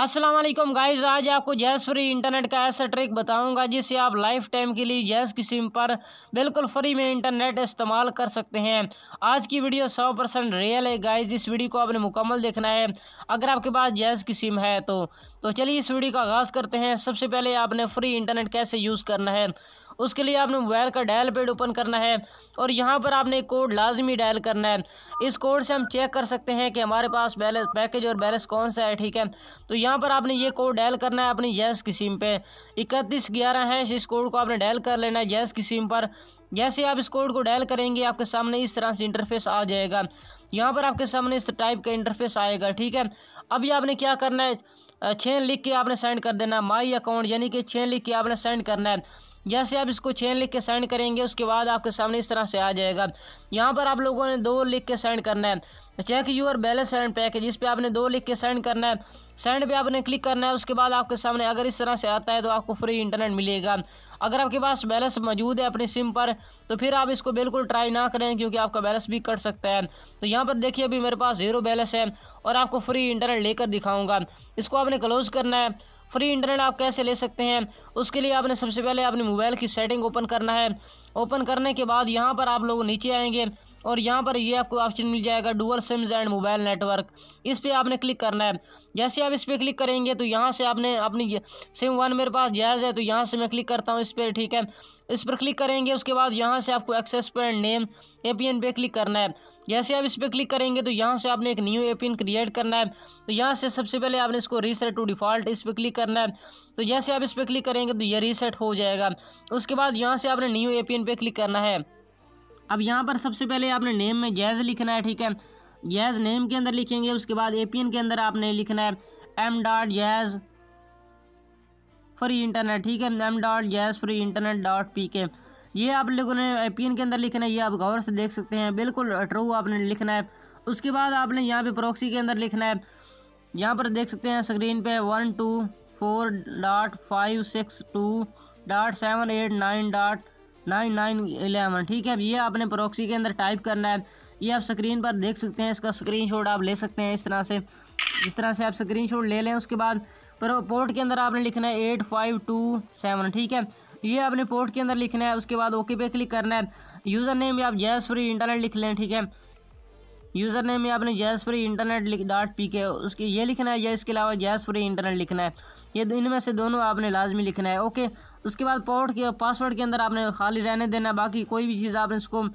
अस्सलाम वालेकुम गाइस आज आपको जैस फ्री इंटरनेट का ऐसा ट्रिक बताऊंगा जिससे आप लाइफ टाइम के लिए जैस की सिम पर बिल्कुल फ्री में इंटरनेट इस्तेमाल कर सकते हैं आज की वीडियो 100 परसेंट रियल है गाइस इस वीडियो को आपने मुकम्मल देखना है अगर आपके पास जैस की सिम है तो तो चलिए इस वीडियो का आगाज़ करते हैं सबसे पहले आपने फ्री इंटरनेट कैसे यूज़ करना है उसके लिए आपने मोबाइल का डायल पेड ओपन करना है और यहाँ पर आपने कोड लाजमी डायल करना है इस कोड से हम चेक कर सकते हैं कि हमारे पास बैलेंस पैकेज और बैलेंस कौन सा है ठीक है तो यहाँ पर आपने ये कोड डायल करना है अपनी येस की सिम पे इकतीस ग्यारह है इस कोड को आपने डायल कर लेना है येस की सिम पर जैसे आप इस कोड को डायल करेंगे आपके सामने इस तरह से इंटरफेस आ जाएगा यहाँ पर आपके सामने इस टाइप का इंटरफेस आएगा ठीक है अभी आपने क्या करना है छः लिख के आपने सेंड कर देना है माई अकाउंट यानी कि छः लिख के आपने सेंड करना है जैसे आप इसको चेन लिख के सेंड करेंगे उसके बाद आपके सामने इस तरह से आ जाएगा यहाँ पर आप लोगों ने दो लिख के सेंड करना है check your balance and package इस पर आपने दो लिख के सेंड करना है सेंड पे आपने क्लिक करना है उसके बाद आपके सामने अगर इस तरह से आता है तो आपको फ्री इंटरनेट मिलेगा अगर आपके पास बैलेंस मौजूद है अपने सिम पर तो फिर आप इसको बिल्कुल ट्राई ना करें क्योंकि आपका बैलेंस भी कट सकता है तो यहाँ पर देखिए अभी मेरे पास ज़ीरो बैलेंस है और आपको फ्री इंटरनेट लेकर दिखाऊँगा इसको आपने क्लोज करना है फ्री इंटरनेट आप कैसे ले सकते हैं उसके लिए आपने सबसे पहले अपने मोबाइल की सेटिंग ओपन करना है ओपन करने के बाद यहाँ पर आप लोग नीचे आएंगे और यहाँ पर ये आपको ऑप्शन मिल जाएगा dual SIMs and mobile network इस पर आपने क्लिक करना है जैसे आप इस पर क्लिक करेंगे तो यहाँ से आपने अपनी सिम वन मेरे पास जायज़ है तो यहाँ से मैं क्लिक करता हूँ इस पर ठीक है इस पर क्लिक करेंगे उसके बाद यहाँ से आपको एक्सेस पे and name A P N पे क्लिक करना है जैसे आप इस पर क्लिक करेंगे तो यहाँ से आपने एक new A P N create करना है तो यहाँ से सबसे पहले आपने इसको रीसेट टू डिफ़ॉल्ट इस पर क्लिक करना है तो जैसे आप इस पर क्लिक करेंगे तो ये रीसेट हो जाएगा उसके बाद यहाँ से आपने न्यू ए पी एन पे क्लिक करना है अब यहाँ पर सबसे पहले आपने नेम में जैज़ लिखना है ठीक है जैज़ नेम के अंदर लिखेंगे उसके बाद ए के अंदर आपने लिखना है M dot Jazz free internet ठीक है M dot Jazz free internet dot P K ये आप लोगों ने ए के अंदर लिखना है ये आप गौर से देख सकते हैं बिल्कुल ट्रू आपने लिखना है उसके बाद आपने यहाँ पे प्रोक्सी के अंदर लिखना है यहाँ पर देख सकते हैं स्क्रीन पे one two four dot five six two dot seven eight nine dot nine nine eleven ठीक है अब ये आपने प्रॉक्सी के अंदर टाइप करना है ये आप स्क्रीन पर देख सकते हैं इसका स्क्रीनशॉट आप ले सकते हैं इस तरह से इस तरह से आप स्क्रीनशॉट ले लें उसके बाद पर पोर्ट के अंदर आपने लिखना है एट फाइव टू सेवन ठीक है ये आपने पोर्ट के अंदर लिखना है उसके बाद ओके पे क्लिक करना है यूज़र नेम भी आप जैस फ्री इंटरनेट लिख लें ठीक है यूज़र नेम में आपने जैस फ्री इंटरनेट डॉट पी के उसके ये लिखना है या इसके अलावा जैस फ्री इंटरनेट लिखना है ये इनमें से दोनों आपने लाजमी लिखना है ओके उसके बाद पोर्ट के पासवर्ड के अंदर आपने खाली रहने देना है बाकी कोई भी चीज़ आपने उसको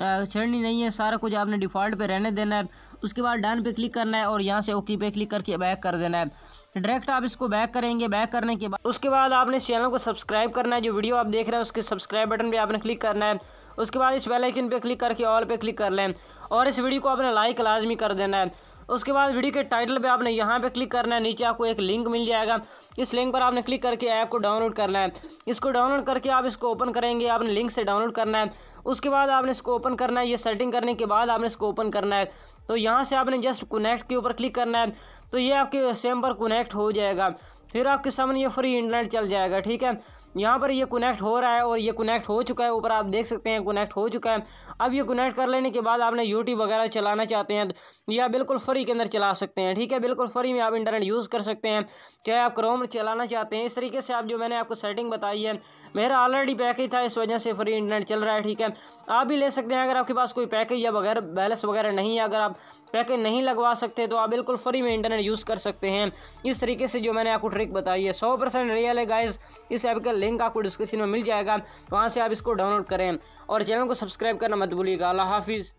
छेड़नी नहीं है सारा कुछ आपने डिफ़ॉल्ट पे रहने देना है उसके बाद डन पे क्लिक करना है और यहाँ से ओके पे क्लिक करके बैक कर देना है डायरेक्ट आप इसको बैक करेंगे बैक करने के बाद उसके बाद आपने इस चैनल को सब्सक्राइब करना है जो वीडियो आप देख रहे हैं उसके सब्सक्राइब बटन पर आपने क्लिक करना है उसके बाद इस बेल आइकन पे क्लिक करके ऑल पे क्लिक कर लें और इस वीडियो को आपने लाइक लाजमी कर देना है उसके बाद वीडियो के टाइटल पे आपने यहाँ पे क्लिक करना है नीचे आपको एक लिंक मिल जाएगा इस लिंक पर आपने क्लिक करके ऐप को डाउनलोड करना है इसको डाउनलोड करके आप इसको ओपन करेंगे आपने लिंक से डाउनलोड करना है उसके बाद आपने इसको ओपन करना है ये सेटिंग करने के बाद आपने इसको ओपन करना है तो यहाँ से आपने जस्ट कनेक्ट के ऊपर क्लिक करना है तो ये आपके सेम पर कनेक्ट हो जाएगा फिर आपके सामने ये फ्री इंटरनेट चल जाएगा ठीक है यहाँ पर ये कनेक्ट हो रहा है और ये कनेक्ट हो चुका है ऊपर आप देख सकते हैं कनेक्ट हो चुका है अब ये कनेक्ट कर लेने के बाद आपने यूट्यूब वगैरह चलाना चाहते हैं या बिल्कुल फ्री के अंदर चला सकते हैं ठीक है बिल्कुल फ्री में आप इंटरनेट यूज़ कर सकते हैं चाहे आप क्रोम चलाना चाहते हैं इस तरीके से आप जो मैंने आपको सेटिंग बताई है मेरा ऑलरेडी पैकेज था इस वजह से फ्री इंटरनेट चल रहा है ठीक है आप भी ले सकते हैं अगर आपके पास कोई पैकेज या वगैरह बैलेंस वगैरह नहीं है अगर आप पैकेज नहीं लगवा सकते तो आप बिल्कुल फ्री में इंटरनेट यूज़ कर सकते हैं इस तरीके से जो मैंने आपको ट्रिक बताई बताइए सौ परसेंट रियल है गाइज इस ऐप का लिंक आपको डिस्क्रिप्शन में मिल जाएगा वहाँ से आप इसको डाउनलोड करें और चैनल को सब्सक्राइब करना मत भूलिएगा अल्लाह हाफिज़